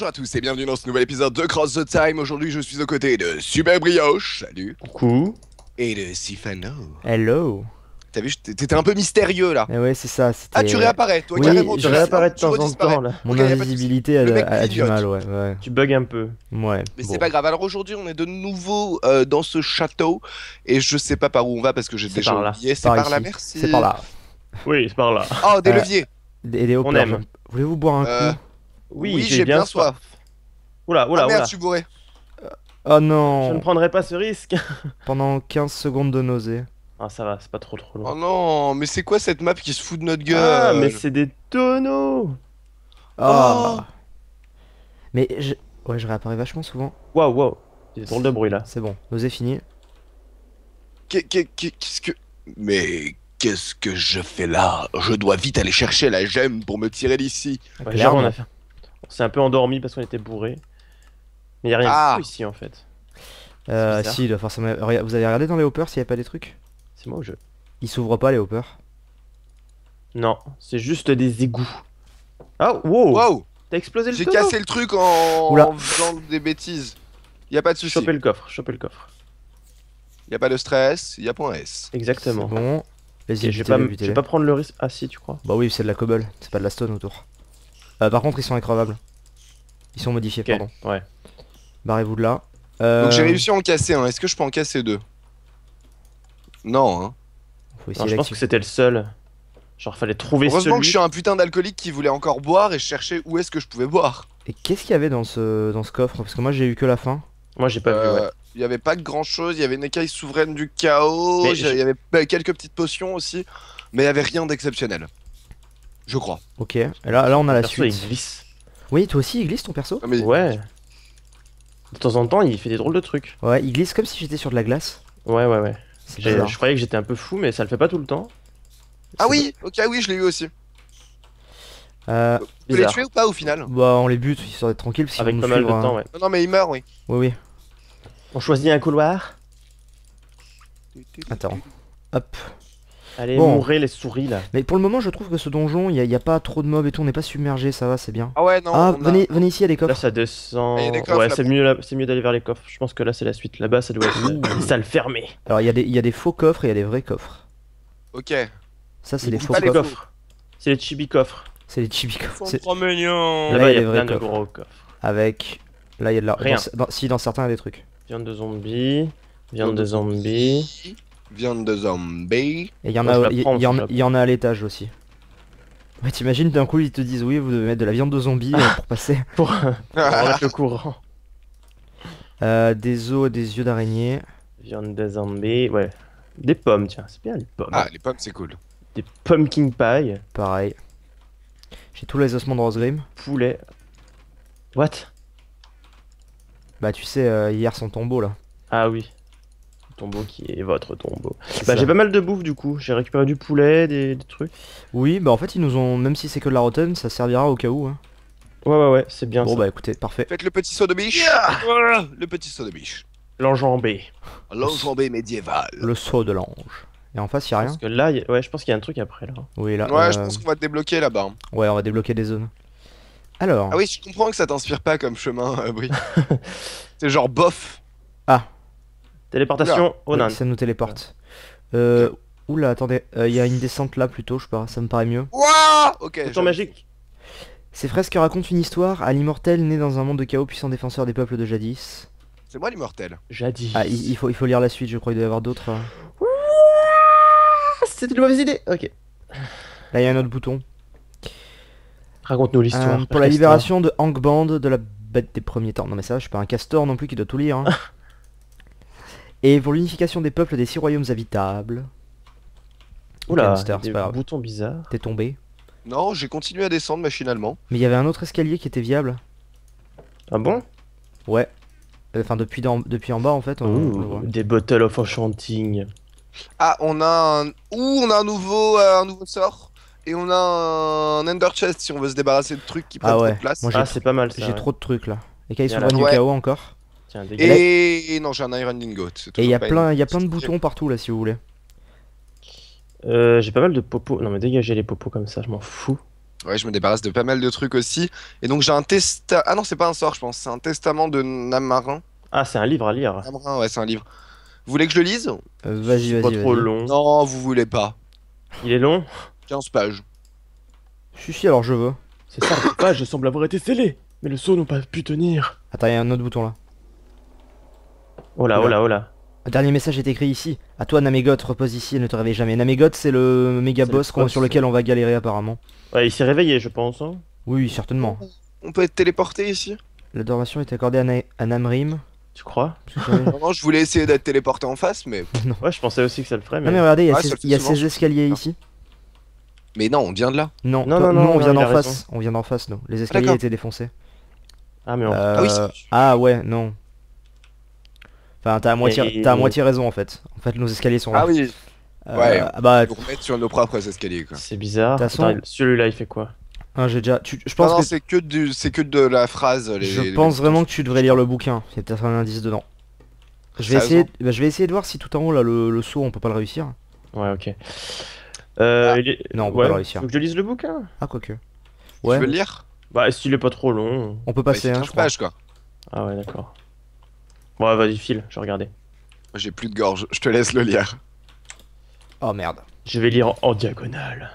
Bonjour à tous et bienvenue dans ce nouvel épisode de Cross the Time. Aujourd'hui, je suis aux côtés de Super Brioche. Salut. Coucou. Et de Sifano. Hello. T'as vu, t'étais un peu mystérieux là. Ah ouais, c'est ça. Ah, tu euh, réapparais, toi oui, carrément. Tu réapparais de temps en temps là. Mon okay, invisibilité a, du mal, ouais, ouais. Tu bugs un peu. Ouais. Mais c'est pas grave. Alors aujourd'hui, on est de nouveau euh, dans ce château et je sais pas par où on va parce que j'ai déjà par oublié. C'est par, par là, merci. C'est par là. Oui, c'est par là. Oh, des euh, leviers. des On aime. Voulez-vous boire un coup oui, j'ai bien, soif. soif. Oula, oula, ah merde, je suis bourré. Oh non. Je ne prendrai pas ce risque. Pendant 15 secondes de nausée. Ah ça va, c'est pas trop trop long. Oh non, mais c'est quoi cette map qui se fout de notre ah, gueule Ah, mais c'est des tonneaux ah. oh. Mais je... Ouais, je réapparais vachement souvent. Waouh, waouh. C'est drôle de bruit là. C'est bon, nausée finie. Qu'est-ce que... Mais qu'est-ce que je fais là Je dois vite aller chercher la gemme pour me tirer d'ici. Ouais, on a fait... On s'est un peu endormi parce qu'on était bourré. Mais il a rien ah. ici en fait. Euh, si, il forcément. Vous allez regarder dans les hoppers s'il n'y a pas des trucs C'est moi au jeu. Ils s'ouvrent pas les hoppers Non, c'est juste des égouts. oh, wow, T'as explosé le J'ai cassé le truc en... faisant des bêtises. Y a pas de soucis Choper le coffre, choper le coffre. Y a pas de stress, y'a a point S. Exactement. Bon. Vas-y, je vais pas, prendre le risque. Ah si, tu crois Bah oui, c'est de la cobble, c'est pas de la stone autour. Bah, par contre, ils sont incroyables, Ils sont modifiés, pardon. Ouais. Barrez-vous de là. Donc j'ai euh, réussi à en casser un. Est-ce que je peux en casser deux Non, hein. je pense que c'était le seul. Genre, fallait trouver Heureusement que je suis un putain d'alcoolique qui voulait encore boire et chercher où est-ce que je pouvais boire. Et qu'est-ce qu'il y avait dans ce, coffre Parce que moi, j'ai eu que la fin. Moi, j'ai pas vu, ouais. Euh, il y avait pas grand chose, il y avait une écaille souveraine du chaos, il y avait bah, quelques petites potions aussi, mais il y avait rien d'exceptionnel. Je crois. Ok, et là, on a la suite. Il glisse. Oui, toi aussi il glisse ton perso ah, Ouais. De temps en temps il fait des drôles de trucs. Ouais, il glisse comme si j'étais sur de la glace. Ouais, ouais, ouais. Je croyais que j'étais un peu fou, mais ça le fait pas tout le temps. Ah oui, ok, ah oui, je l'ai eu aussi. Euh, tu les ou pas au final Bah on les bute, ils sont tranquille tranquilles. parce Avec pas mal hein. Non, non, mais il meurt, oui. Oui, oui. On choisit un couloir. Attends. Hop. Allez, bon. mourrez les souris là. Mais pour le moment, je trouve que ce donjon, il n'y a, pas trop de mobs et tout, on n'est pas submergé, ça va, c'est bien. Ah ouais, non. Ah, venez, venez, ici, il y des coffres. Là, ça descend. Coffres, ouais, c'est mieux, mieux d'aller vers les coffres. Je pense que là, c'est la suite. Là-bas, ça doit être une salle fermée. Alors, il y, a des, y a des faux coffres et il y a des vrais coffres. Ok. Ça, c'est les faux coffres. C'est les chibi coffres. C'est les chibi coffres. C'est trop mignon. Là-bas, il y a, plein de gros coffres. Avec. Là, il y a de la. Rien. Si, dans certains, il y a des trucs. Viande de zombie. Viande de zombie. Viande de zombie. Et il y, en a, y, a à l'étage aussi. Ouais, t'imagines d'un coup ils te disent oui, vous devez mettre de la viande de zombie euh, pour passer. pour, euh, pour le courant. Euh, des os et des yeux d'araignée. Viande de zombie, ouais. Des pommes, tiens, c'est bien les pommes. Ah, les pommes, c'est cool. Des pumpkin pie. Pareil. J'ai tous les ossements de Rose Poulet. What Bah, tu sais, hier son tombeau là. Ah oui tombeau qui est votre tombeau. bah, j'ai pas mal de bouffe du coup, j'ai récupéré du poulet, des, trucs. Oui, bah en fait ils nous ont, même si c'est que de la rotten, ça servira au cas où. Hein. Ouais ouais ouais, c'est bien. Bon bah écoutez, parfait. Faites le petit saut de biche. le petit saut de biche. L'enjambé. L'enjambé médiéval. Le saut de l'ange. Et en face, y'a rien. Parce que là, ouais, je pense qu'il y a un truc après là. Oui, là. Ouais, je euh, pense qu'on va te débloquer là-bas. Hein. Ouais, on va débloquer des zones. Alors. Ah oui, je comprends que ça t'inspire pas comme chemin, euh, c'est genre bof. Ah, Téléportation Onan. ça nous téléporte. Euh, oula, attendez, euh, il y a une descente là plutôt, je sais pas, ça me paraît mieux. Wouah Ok. c'est magique. Ces fresques racontent une histoire à l'immortel né dans un monde de chaos puissant défenseur des peuples de jadis. C'est moi l'immortel. Jadis. Ah, il, faut, lire la suite, je crois, il doit y avoir d'autres. Hein. C'était une mauvaise idée. Ok. Là, il y a un autre bouton. Raconte-nous l'histoire. Euh, pour la libération de Hank Band de la bête des premiers temps. Non mais ça, je suis pas un castor non plus qui doit tout lire. Hein. Et pour l'unification des peuples des six royaumes habitables. Oula, des boutons bizarres. T'es tombé Non, j'ai continué à descendre machinalement. Mais il y avait un autre escalier qui était viable. Ah bon Ouais. Euh, enfin, depuis, dans, depuis en bas, en fait. Ouh, des bottles of Enchanting. Ah, on a un... Ouh, on a un nouveau, euh, un nouveau sort. Et on a un Ender Chest si on veut se débarrasser de trucs qui ah prennent ah ouais. place. Moi, ah, c'est pas mal J'ai trop de trucs, là. Et Kai's sont du Chaos, encore et... non, j'ai un iron lingot Et il y a plein, il plein de boutons partout là, si vous voulez. Euh, j'ai pas mal de popos. Non mais dégagez les popos comme ça, je m'en fous. Ouais, je me débarrasse de pas mal de trucs aussi. Et donc j'ai un test Ah non, c'est pas un sort, je pense. C'est un testament de Namarin. Ah, c'est un livre à lire. Namarin, ouais, c'est un livre. Vous voulez que je le lise euh, Vas-y, vas-y. Pas trop long. Non, vous voulez pas. Il est long 15 pages. Si, si, alors je veux. C'est ça, pages semblent avoir été scellées, mais le saut n'a pas pu tenir. Attends, il y a un autre bouton là. Oh là, oh là, oh dernier message est écrit ici. À toi Namegoth, repose ici et ne te réveille jamais. Namegoth, c'est le méga boss sur lequel on va galérer apparemment. Ouais, il s'est réveillé, je pense. Hein. oui, certainement. On peut être téléporté ici L'adoration est accordée à, Namrim. Tu crois Non, je voulais essayer d'être téléporté en face, mais. non. Ouais, je pensais aussi que ça le ferait, mais. Non, mais regardez, il y a, ces, escaliers ah. ici. Mais non, on vient de là. Non, non, non, on vient d'en face. On vient d'en face, non. Les escaliers étaient défoncés. Ah, mais on... Euh, ah, oui, ah ouais, non. Enfin, t'as à moitié, à moitié raison en fait. En fait, nos escaliers sont là. Ah oui. Euh, ouais. pour ah bah, mettre sur nos propres escaliers. Quoi. C'est bizarre. Façon... Celui-là, il fait quoi ah, j'ai déjà. Je pense non, que... c'est que du... c'est que de la phrase. Je pense vraiment que tu devrais lire le bouquin. Il y a peut-être un indice dedans. Je vais essayer. Bah, je vais essayer de voir si tout en haut là le... saut on peut pas le réussir. Ouais, ok. Euh, ah. Non, on peut pas le réussir. Faut que je lise le bouquin. Ah quoi Ouais. Tu veux le lire Bah, s'il est pas trop long. On peut bah, passer. hein, Page, quoi. Ah ouais, d'accord. Ouais, vas-y, file, je vais regarder. J'ai plus de gorge, je te laisse le lire. Oh merde. Je vais lire en, diagonale.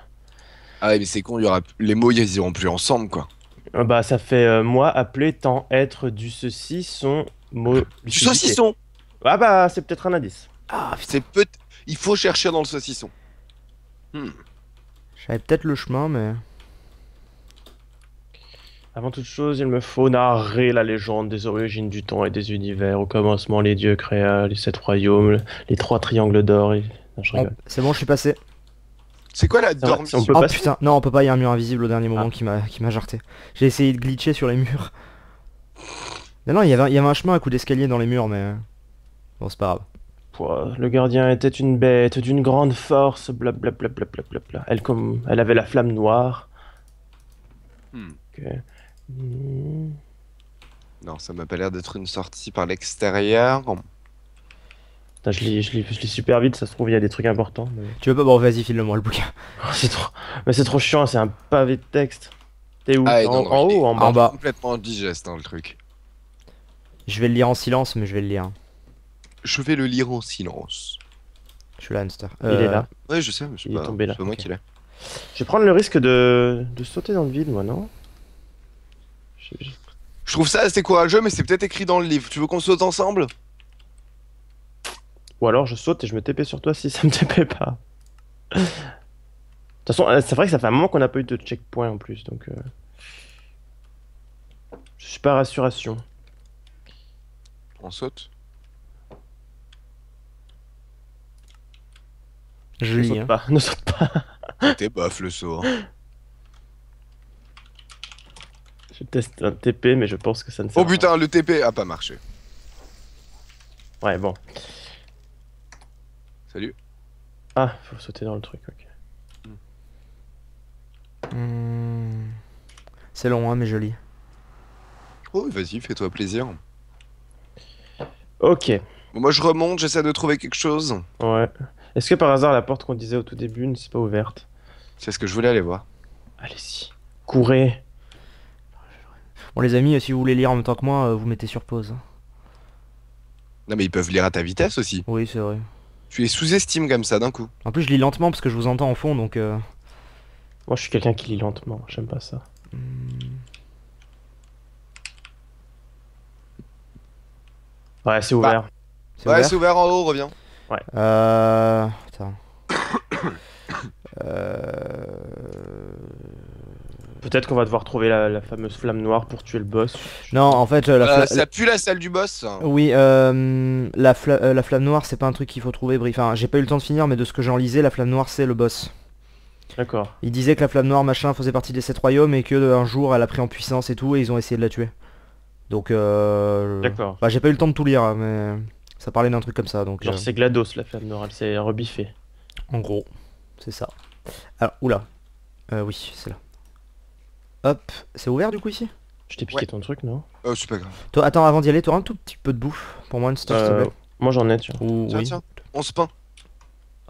Ah ouais, mais c'est con, y aura... les mots ils iront plus ensemble quoi. Euh, bah ça fait euh, moi appelé tant être du ceci son mot. Du saucisson Ah bah c'est peut-être un indice. Ah c'est peut Il faut chercher dans le saucisson. Hmm. J'avais peut-être le chemin mais. Avant toute chose, il me faut narrer la légende des origines du temps et des univers. Au commencement, les dieux créa les sept royaumes, les trois triangles d'or. Et... Ah, c'est bon, je suis passé. C'est quoi la dorme Oh putain, non, on peut pas, il y a un mur invisible au dernier moment ah. qui m'a qui m'a jarté. J'ai essayé de glitcher sur les murs. Non, non, il y avait, un chemin à coup d'escalier dans les murs, mais... Euh, bon, c'est pas grave. Le gardien était une bête d'une grande force, blablabla. elle, comme... elle avait la flamme noire. Hmm. Non, ça m'a pas l'air d'être une sortie par l'extérieur. Je lis super vite, ça se trouve, il y a des trucs importants. Tu veux pas Bon, vas-y, file-le-moi le bouquin. Oh, trop... Mais c'est trop chiant, c'est un pavé de texte. T'es où ah, en, haut ou en bas, complètement digeste, hein, le truc. Je vais le lire en silence, mais je vais le lire. Je vais le lire en silence. Je suis là, Il est là. Euh, ouais, je sais, mais je suis pas, là. C'est moi qui l'ai. Je vais prendre le risque de... de sauter dans le vide, moi, non je... trouve ça assez courageux, mais c'est peut-être écrit dans le livre. Tu veux qu'on saute ensemble Ou alors je saute et je me TP sur toi si ça me TP pas. de toute façon, euh, c'est vrai que ça fait un moment qu'on n'a pas eu de checkpoint en plus, donc. Euh, je suis pas rassuration. On saute Je ne saute hein. pas, ne saute pas. T'es bof le saut. Hein. Je teste un TP, mais je pense que ça ne sert Oh putain, le TP a pas marché. Ouais, bon. Salut. Ah, faut sauter dans le truc, ok. Hmm. C'est long, hein, mais joli. Oh, vas-y, fais-toi plaisir. Ok. Bon, moi, je remonte, j'essaie de trouver quelque chose. Ouais. Est-ce que par hasard, la porte qu'on disait au tout début ne s'est pas ouverte C'est ce que je voulais aller voir. Allez-y. Courez. Bon les amis, si vous voulez lire en même temps que moi, euh, vous mettez sur pause. Non mais ils peuvent lire à ta vitesse aussi. Oui c'est vrai. Tu es sous-estimes comme ça d'un coup. En plus je lis lentement parce que je vous entends en fond donc... Euh, moi je suis quelqu'un qui lit lentement, j'aime pas ça. Hmm. Ouais c'est ouvert. Ah. ouais c'est ouvert en haut, reviens. Ouais. Euh... euh... Peut-être qu'on va devoir trouver la, fameuse flamme noire pour tuer le boss. Non, en fait, euh, la euh, ça pue la salle du boss. Oui, euh, la, flamme noire, c'est pas un truc qu'il faut trouver. Enfin, j'ai pas eu le temps de finir, mais de ce que j'en lisais, la flamme noire, c'est le boss. D'accord. Il disait que la flamme noire, machin, faisait partie des sept royaumes et que un jour, elle a pris en puissance et tout, et ils ont essayé de la tuer. Donc, D'accord. Bah, j'ai pas eu le temps de tout lire, hein, mais ça parlait d'un truc comme ça. Donc, Genre, c'est GLaDOS, la flamme noire, elle s'est rebiffée. En gros, c'est ça. Alors, ah, oula. oui, c'est là. Hop, c'est ouvert du coup ici Je t'ai piqué ton truc, non Oh c'est pas grave. Toi, attends, avant d'y aller, toi un tout petit peu de bouffe pour moi, une stuff, euh, Moi j'en ai, tu Tiens, tiens, on se peint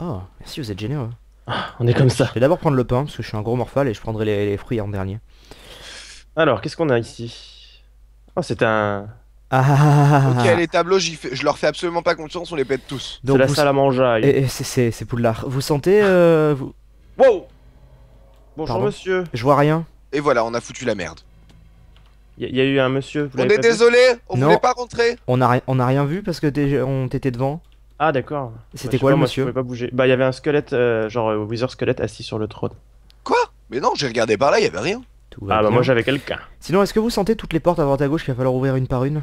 Oh, merci, vous êtes généreux. Hein. Ah, on est comme ça. Je vais d'abord prendre le pain, parce que je suis un gros morphale et je prendrai les, fruits en dernier. Alors, qu'est-ce qu'on a ici Oh, c'est un... Ah. Ok, les tableaux, je leur fais absolument pas confiance, on les pète tous. C'est la salle à manger. Et, eh, eh, c'est Poudlard. Vous sentez... Euh, wow Bonjour monsieur. Je vois rien. Et voilà, on a foutu la merde. Il y, a eu un monsieur. on est désolé, on voulait pas rentrer. On a, on rien vu parce que on devant. Ah d'accord. C'était bah, quoi le monsieur pas bouger. Bah il y avait un squelette, euh, genre wizard euh, Wither squelette assis sur le trône. Quoi Mais non, j'ai regardé par là, il y avait rien. ah bah moi j'avais quelqu'un. Sinon, est-ce que vous sentez toutes les portes à droite à gauche qu'il va falloir ouvrir une par une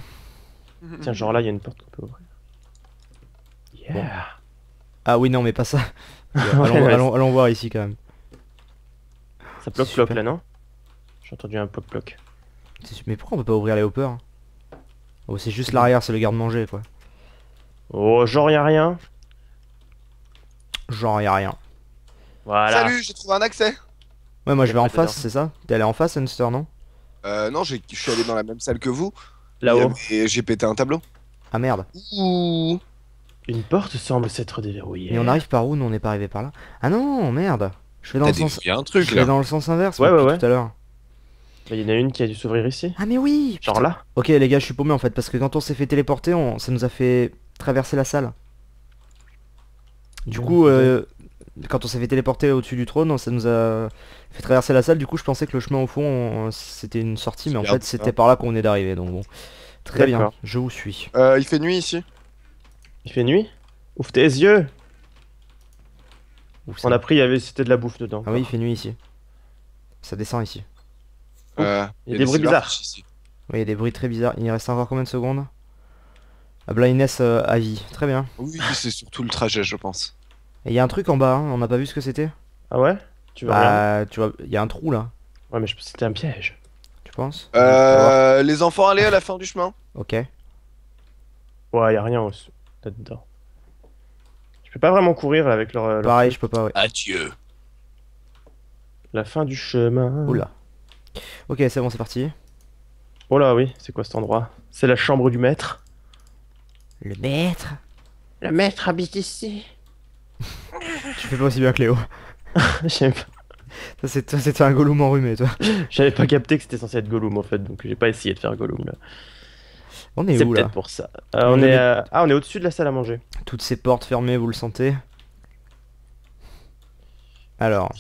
Tiens, genre là, il y a une porte qu'on peut ouvrir. Yeah. Ah oui, non, mais pas ça. allons, voir ici quand même. Ça bloque bloque là, non j'ai entendu un ploc-ploc. Mais pourquoi on peut pas ouvrir les hoppers hein Oh, c'est juste l'arrière, c'est le garde-manger, quoi. Oh, genre y'a rien. Genre y'a rien. Voilà. Salut, j'ai trouvé un accès. Ouais, moi je vais en face, c'est ça T'es allé en face, Hunster, non Euh, non, je suis allé dans la même salle que vous. Là-haut. Et j'ai pété un tableau. Ah merde. Ouh. Une porte semble s'être déverrouillée. Mais on arrive par où Non on n'est pas arrivé par là. Ah non, merde. Je vais dans le sens. Il y un truc là. dans le sens inverse. Ouais, Tout à l'heure. Il y en a une qui a dû s'ouvrir ici. Ah mais oui Genre là Ok les gars, je suis paumé en fait, parce que quand on s'est fait téléporter, on... ça nous a fait traverser la salle. Du coup, euh, quand on s'est fait téléporter au-dessus du trône, ça nous a fait traverser la salle. Du coup, je pensais que le chemin au fond, euh, c'était une sortie, mais en fait, c'était par là qu'on est d'arriver. Donc bon, très bien, je vous suis. Euh, il fait nuit ici. Il fait nuit Ouvre tes yeux On a pris, il y avait, c'était de la bouffe dedans. Ah oui, il fait nuit ici. Ça descend ici. Euh, il y, a des, bruits bizarres. Oui, il y a des bruits très bizarres. Il reste encore combien de secondes Blindness euh, à vie, très bien. Oui, c'est surtout le trajet, je pense. Et il y a un truc en bas, hein. on n'a pas vu ce que c'était. Ah ouais Tu vois bah, Tu vois, il y a un trou là. Ouais, mais je... c'était un piège. Tu penses euh, Les enfants allaient à la fin du chemin. Ok. Ouais, il y a rien là-dedans. Je peux pas vraiment courir avec leur. Euh, Pareil, je peux pas. Ouais. Adieu. La fin du chemin. Oula. Ok, c'est bon, c'est parti. Oh là, oui, c'est quoi cet endroit C'est la chambre du maître. Le maître Le maître habite ici. tu fais pas aussi bien que Léo. J'aime pas. Ça, c'était un Gollum enrhumé, toi. J'avais pas capté que c'était censé être Gollum en fait, donc j'ai pas essayé de faire Gollum là. On est, où là pour ça. Euh, on, est, Ah, on est au-dessus de la salle à manger. Toutes ces portes fermées, vous le sentez Alors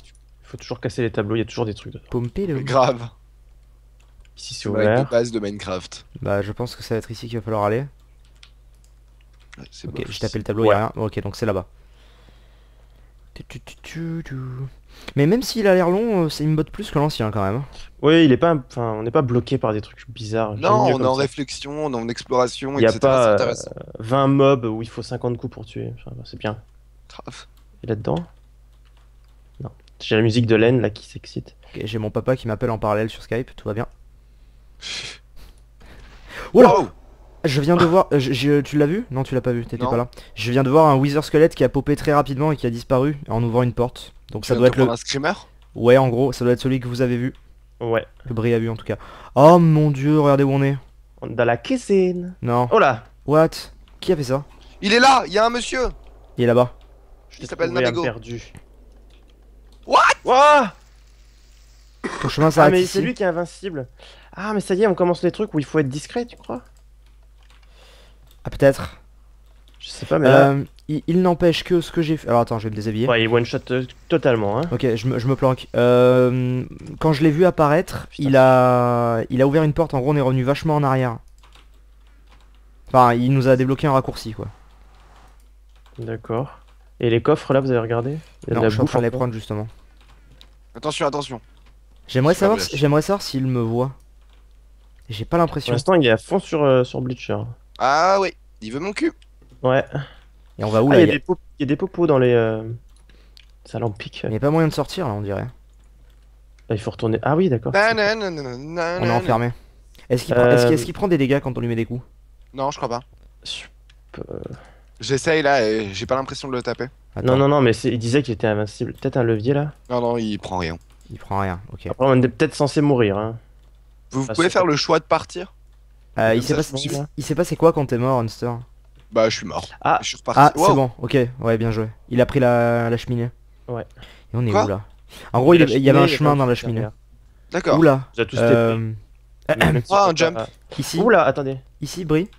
faut toujours casser les tableaux, il y a toujours des trucs Pomper le. Grave. Ici c'est ouvert. Avec de Minecraft. Bah je pense que ça va être ici qu'il va falloir aller. Ouais, ok, j'ai tapé le tableau, il a rien. Ok, donc c'est là-bas. Mais même s'il a l'air long, euh, c'est une botte plus que l'ancien quand même. Oui, il est pas, enfin, on n'est pas bloqué par des trucs bizarres. Non, on est en réflexion, on est en exploration, il y a Pas, 20 euh, mobs où il faut 50 coups pour tuer. Enfin, bah, c'est bien. Grave. Et là-dedans j'ai la musique de laine là qui s'excite. Ok J'ai mon papa qui m'appelle en parallèle sur Skype, tout va bien. Oula je viens de voir, tu l'as vu Non, tu l'as pas vu, t'étais pas là. Je viens de voir un Wither squelette qui a popé très rapidement et qui a disparu en ouvrant une porte. Donc ça doit être le. Un ouais, en gros, ça doit être celui que vous avez vu. Ouais. Que Brie a vu en tout cas. Oh mon dieu, regardez où on est. On est dans la cuisine. Non. Oh là. What Qui a fait ça Il est là, il y a un monsieur. Il est là-bas. Il s'appelle Navigo. perdu. Wouah Ton chemin s'arrête. Ah, mais c'est lui qui est invincible. Ah, mais ça y est, on commence les trucs où il faut être discret, tu crois Ah, peut-être. Je sais pas, mais. Euh, il, n'empêche que ce que j'ai fait. Alors attends, je vais me déshabiller. Ouais, il one shot euh, totalement. Hein. Ok, je me, je planque. Euh, quand je l'ai vu apparaître, il a, il a ouvert une porte. En gros, on est revenu vachement en arrière. Enfin, il nous a débloqué un raccourci, quoi. D'accord. Et les coffres là, vous avez regardé il y a de la je en les prendre justement. Attention, attention. J'aimerais savoir, j'aimerais savoir s'il me voit. J'ai pas l'impression. Pour l'instant, il est à fond sur, euh, sur Bleacher. Ah oui, il veut mon cul. Ouais. Et on va où ah, là Il y, a... des popos dans les. Euh... Ça l'empique. Il n'y a pas moyen de sortir là, on dirait. Bah, il faut retourner. Ah oui, d'accord. Bah, on est enfermé. Est-ce qu'il prend des dégâts quand on lui met des coups Non, je crois pas. J'essaye là et j'ai pas l'impression de le taper. Non, non, non, mais il disait qu'il était invincible. Peut-être un levier là Non, non, il prend rien. Il prend rien, ok. Après, on est peut-être censé mourir. Hein. Vous, pouvez faire le choix de partir euh, Il s'est passé il... quoi quand t'es mort, Hunster Bah, je suis mort. Ah, je suis reparti. Ah, c'est bon, ok, ouais, bien joué. Il a pris la, cheminée. Ouais. Et on est où là En gros, il, y avait un chemin dans la cheminée. D'accord. Oula. là euh... Ah, un jump. Ici. là Attendez. Ici, Brie.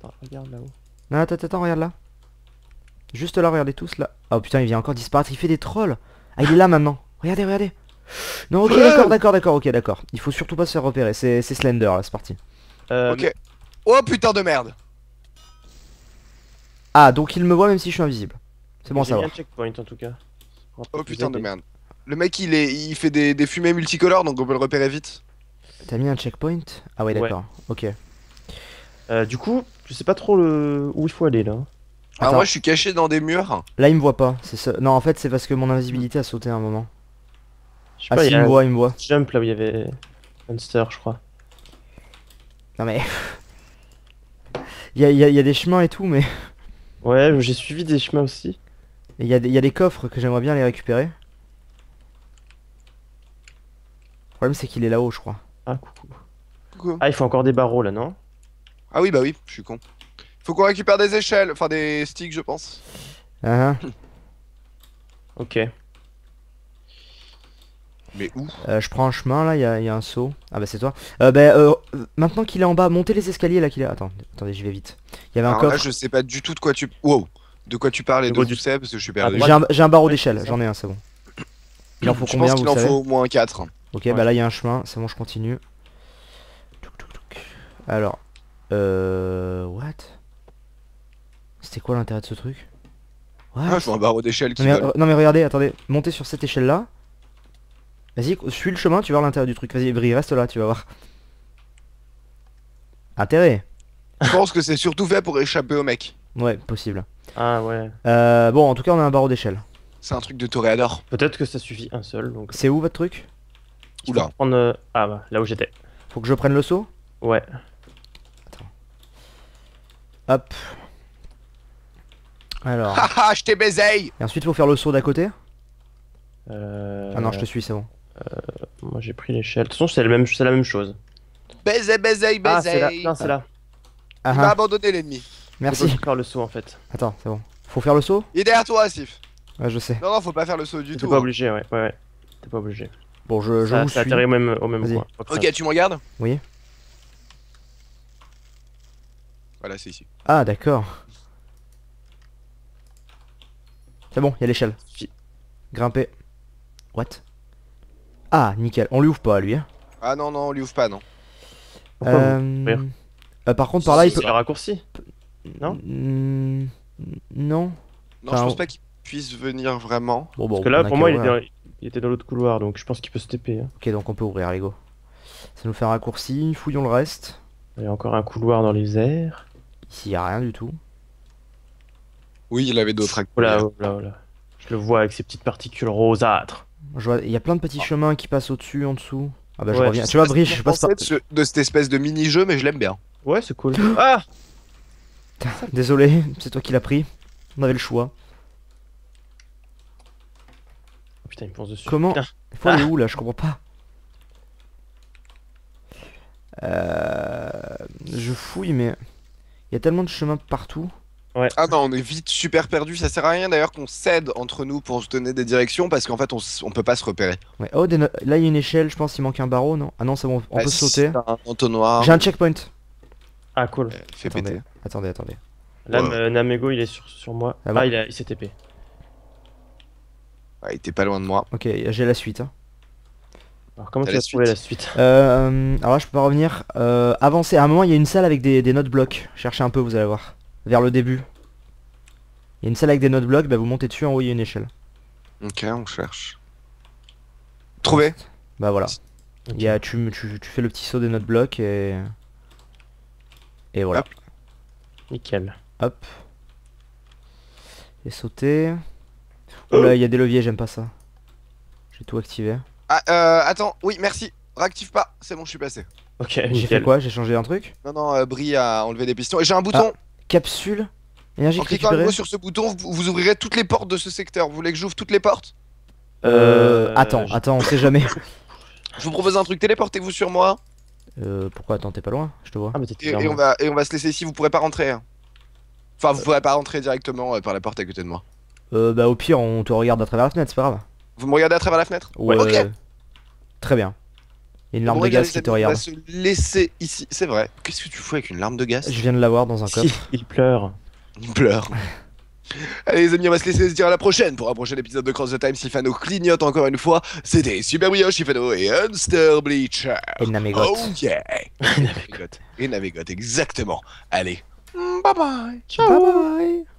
Attends, regarde là-haut. Non, attends, attends, regarde là. Juste là, regardez tous là. Oh putain, il vient encore disparaître. Il fait des trolls. Ah, il est là maintenant. Regardez, regardez. Non, ok, d'accord, d'accord, d'accord, ok, d'accord. Il faut surtout pas se faire repérer. C'est Slender là, c'est parti. Euh... Ok. Oh putain de merde. Ah, donc il me voit même si je suis invisible. C'est bon, ça va. checkpoint en tout cas. Oh putain de merde. Le mec il est, il fait des, fumées multicolores donc on peut le repérer vite. T'as mis un checkpoint Ah ouais d'accord, ok. Euh, du coup, je sais pas trop le... où il faut aller là. Ah moi je suis caché dans des murs. Là il me voit pas. C'est ça. Non en fait c'est parce que mon invisibilité a sauté un moment. ah il, me voit, il me voit. Jump là où il y avait Monster je crois. Non mais... il, y a, des chemins et tout mais... Ouais j'ai suivi des chemins aussi. Il y, a des, coffres que j'aimerais bien les récupérer. Le problème c'est qu'il est, là-haut je crois. Ah coucou. Ah il faut encore des barreaux là non Ah oui bah oui je suis con. Faut qu'on récupère des échelles, enfin des sticks, je pense. Ah. ok. Mais où euh, Je prends un chemin là, il y, a un saut. Ah bah c'est toi. Euh, bah, euh, maintenant qu'il est en bas, montez les escaliers là qu'il est. Attends, attendez, j'y vais vite. Il y avait un coffre. Là, je sais pas du tout de quoi tu. Wow. De quoi tu parles et de, où tu sais parce que je suis ah, perdu. J'ai un, barreau d'échelle, j'en ai un, c'est bon. Il en faut je combien pense qu'il en faut au moins 4. Ok, bah là il y a un chemin, c'est bon, je continue. Alors, euh, what c'était quoi l'intérêt de ce truc ouais. Ah, je vois un barreau d'échelle qui. Non mais, euh, non mais, regardez, attendez, montez sur cette échelle là. Vas-y, suis le chemin, tu vas voir l'intérieur du truc. Vas-y, Brie, reste là, tu vas voir. Intérêt. Je pense que c'est surtout fait pour échapper au mec. Ouais, possible. Ah ouais. Euh, bon, en tout cas, on a un barreau d'échelle. C'est un truc de toréador. Peut-être que ça suffit un seul. donc... Euh. C'est où votre truc Oula. Prendre... Euh, ah bah, là où j'étais. Faut que je prenne le saut Ouais. Attends. Hop. Alors. Haha, je t'ai baisé Et ensuite, faut faire le saut d'à côté euh... Ah non, je te suis, c'est bon. Euh... Moi, j'ai pris l'échelle. De toute façon, c'est la, même... chose. Baiser, baiser, baiser Ah, c'est là. Non, c'est là. Ah, Il m'a ah. abandonné l'ennemi. Merci. Faut faire le saut en fait. Attends, c'est bon. Faut faire le saut Il est derrière toi, Sif. Ouais, je sais. Non, non, faut pas faire le saut du tout. T'es pas hein. obligé, ouais, ouais, ouais. T'es pas obligé. Bon, je, je ça, ça au même, au même point. Ok, tu me regardes Oui. Voilà, c'est ici. Ah, d'accord. C'est bon, il y a l'échelle. Grimper. What Ah, nickel. On lui ouvre pas, lui. Hein. Ah non, non, on lui ouvre pas, non. Euh, euh, par contre, par là, il peut... C'est raccourci hmm, Non Non. Non, je pense pas qu'il puisse venir vraiment. Parce que là, pour moi, il, était dans l'autre couloir, donc je pense qu'il peut se TP. Hein. Ok, donc on peut ouvrir, les go. Ça nous fait un raccourci, fouillons le reste. Il y a encore un couloir dans les airs. Ici, il a rien du tout. Oui, il avait d'autres acteurs. Je le vois avec ses petites particules rosâtres. Il y a plein de petits ah. chemins qui passent au-dessus, en dessous. Ah bah je reviens. Tu vois, Briche, je passe par... de, de cette espèce de mini-jeu, mais je l'aime bien. Ouais, c'est cool. ah Désolé, c'est toi qui l'as pris. On avait le choix. Oh putain, il me pense dessus. Comment putain. Ah. où là Je comprends pas. Euh, je fouille, mais il y a tellement de chemins partout. Ah non, on est vite super perdu. Ça sert à rien d'ailleurs qu'on cède entre nous pour se donner des directions parce qu'en fait on, peut pas se repérer. Ouais. Oh, là il y a une échelle, je pense qu'il manque un barreau, non Ah non, c'est bon, on bah, peut sauter. J'ai un checkpoint. Ah cool. attendez, péter. attendez, attendez. Là, Namego il est sur, moi. Ah, bah. ah, il, a, il s'est TP. Ah, il était pas loin de moi. Ok, j'ai la suite. Hein. Alors comment tu vas trouver la suite euh, Alors là je peux pas revenir. Euh, avancez, à un moment il y a une salle avec des, des notes blocs. Cherchez un peu, vous allez voir vers le début. Il y a une salle avec des notes blocs, bah vous montez dessus, en haut il une échelle. Ok, on cherche. Trouvé Bah voilà. tu, tu, fais le petit saut des notes blocs et... Et voilà. Nickel. Hop. Et sauter. Oh euh. là, il y a des leviers, j'aime pas ça. J'ai tout activé. Ah, euh, attends, oui, merci. Réactive pas, c'est bon, je suis passé. Ok, j'ai fait quoi J'ai changé un truc Non, non, euh, Brie a enlevé des pistons. Et j'ai un bouton ah. Capsule Énergie En cliquant sur ce bouton, vous, ouvrirez toutes les portes de ce secteur. Vous voulez que j'ouvre toutes les portes euh, euh... Attends, attends, on sait jamais. Je vous propose un truc, téléportez-vous sur moi Euh, pourquoi Attends, t'es pas loin, je te vois. Ah, et, on va, et on va se laisser ici, vous pourrez pas rentrer. Hein. Enfin, vous euh. pourrez pas rentrer directement euh, par la porte à côté de moi. Euh, bah au pire, on te regarde à travers la fenêtre, c'est pas grave. Vous me regardez à travers la fenêtre Ouais. Ok. Très bien une larme de gaz qui te regarde. se laisser ici, c'est vrai. Qu'est-ce que tu fous avec une larme de gaz Je viens de l'avoir dans un coffre. Il pleure. Il pleure. Allez les amis, on va se laisser se dire à la prochaine pour un prochain épisode de Cross the Time. Sifano clignote encore une fois. C'était Super Brioche, Sifano et Unster Bleacher. Et Namegot. Oh yeah Et Namegot. Et exactement. Allez, bye bye. Ciao. Bye bye.